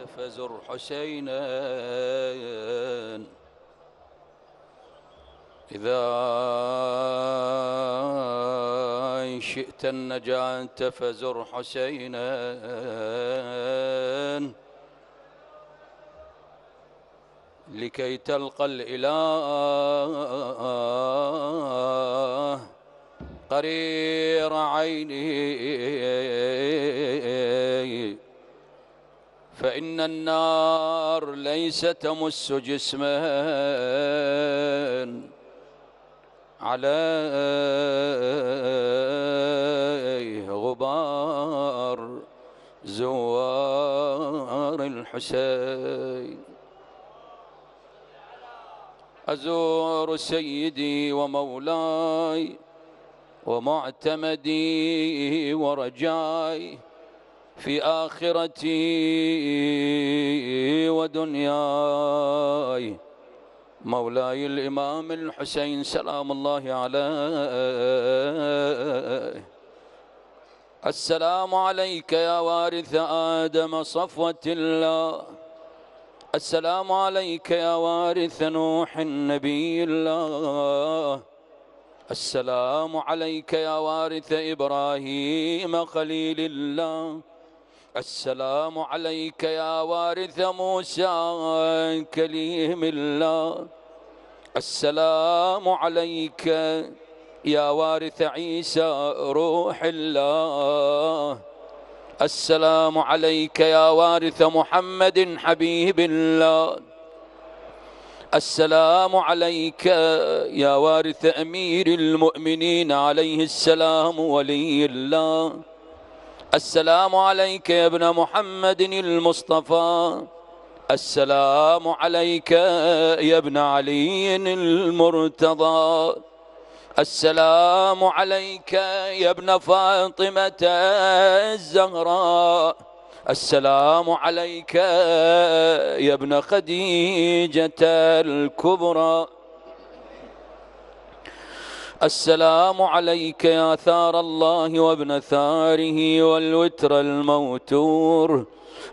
فزر حسينا إذا شئت النجاة فزر حسينا لكي تلقى الإله قرير عيني فإن النار ليس تمس جسما على غبار زوار الحسين أزور سيدي ومولاي ومعتمدي ورجائي في آخرتي ودنياي مولاي الإمام الحسين سلام الله عليه السلام عليك يا وارث آدم صفوة الله السلام عليك يا وارث نوح النبي الله السلام عليك يا وارث إبراهيم خليل الله السلام عليك يا وارث موسى كليم الله السلام عليك يا وارث عيسى روح الله السلام عليك يا وارث محمد حبيب الله السلام عليك يا وارث امير المؤمنين عليه السلام ولي الله السلام عليك يا ابن محمد المصطفى السلام عليك يا ابن علي المرتضى السلام عليك يا ابن فاطمة الزهراء السلام عليك يا ابن خديجة الكبرى السلام عليك يا ثار الله وابن ثاره والوتر الموتور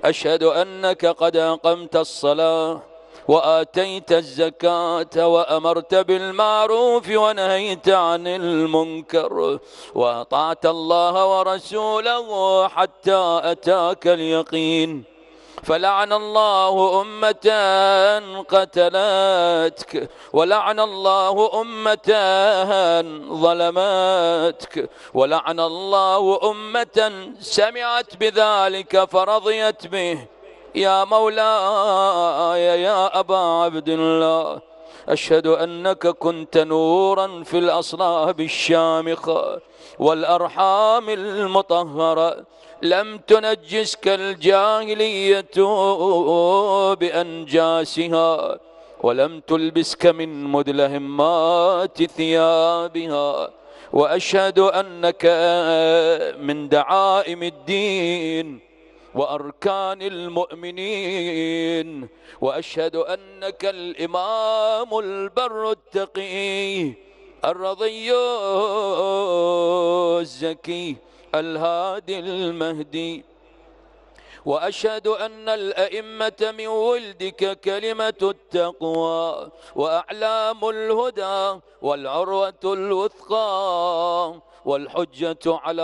أشهد أنك قد أقمت الصلاة وآتيت الزكاة وأمرت بالمعروف ونهيت عن المنكر وأطعت الله ورسوله حتى أتاك اليقين فلعن الله أمة قتلتك ولعن الله أمة ظلمتك ولعن الله أمة سمعت بذلك فرضيت به يا مولاي يا أبا عبد الله أشهد أنك كنت نورا في الأصلاب الشامخة والأرحام المطهرة لم تنجسك الجاهلية بأنجاسها ولم تلبسك من مدلهمات ثيابها وأشهد أنك من دعائم الدين وأركان المؤمنين وأشهد أنك الإمام البر التقي الرضي الزكي الهادي المهدي وأشهد أن الأئمة من ولدك كلمة التقوى وأعلام الهدى والعروة الوثقى والحجة على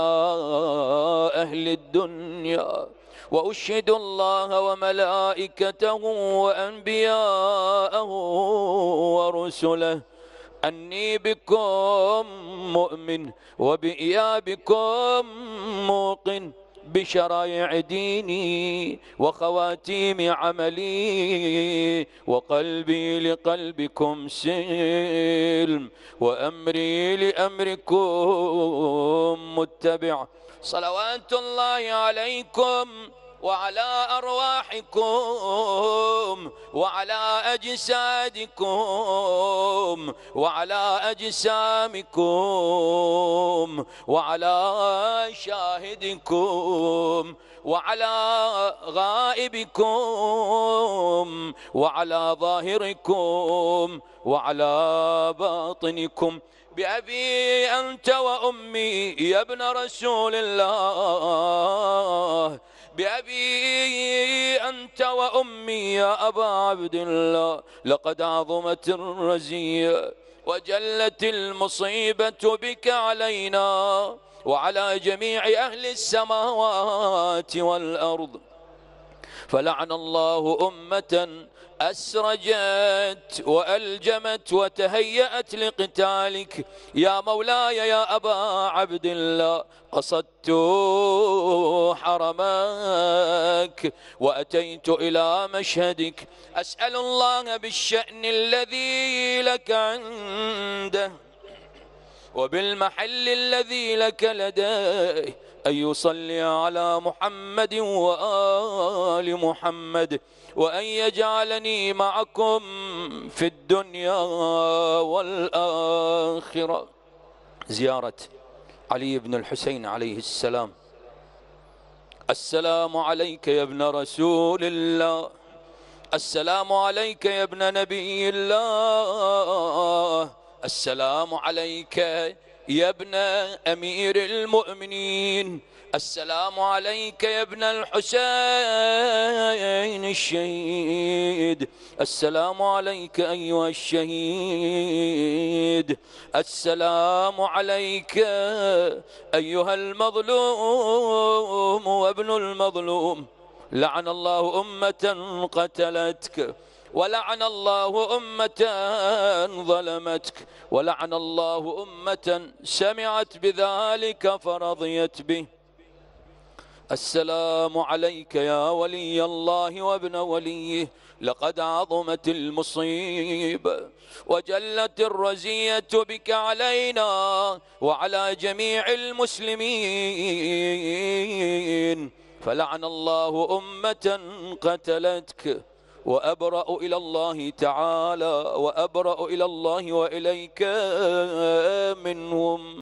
أهل الدنيا وأشهد الله وملائكته وأنبياءه ورسله أني بكم مؤمن وبإيابكم موقن بشرائع ديني وخواتيم عملي وقلبي لقلبكم سلم وأمري لأمركم متبع صلوات الله عليكم وعلى أرواحكم وعلى أجسادكم وعلى أجسامكم وعلى شاهدكم وعلى غائبكم وعلى ظاهركم وعلى باطنكم بأبي أنت وأمي يا ابن رسول الله بأبي أنت وأمي يا أبا عبد الله لقد عظمت الرزية وجلت المصيبة بك علينا وعلى جميع أهل السماوات والأرض فلعن الله أمة أسرجت وألجمت وتهيأت لقتالك يا مولاي يا أبا عبد الله قصدت حرمك وأتيت إلى مشهدك أسأل الله بالشأن الذي لك عنده وبالمحل الذي لك لديه أن يصلي على محمد وآل محمد وأن يجعلني معكم في الدنيا والآخرة زيارة علي بن الحسين عليه السلام السلام عليك يا ابن رسول الله السلام عليك يا ابن نبي الله السلام عليك يا ابن أمير المؤمنين السلام عليك يا ابن الحسين الشهيد السلام عليك أيها الشهيد السلام عليك أيها المظلوم وابن المظلوم لعن الله أمة قتلتك ولعن الله أمة ظلمتك ولعن الله أمة سمعت بذلك فرضيت به السلام عليك يا ولي الله وابن وليه لقد عظمت المصيبة وجلت الرزية بك علينا وعلى جميع المسلمين فلعن الله أمة قتلتك وأبرأ إلى الله تعالى وأبرأ إلى الله وإليك منهم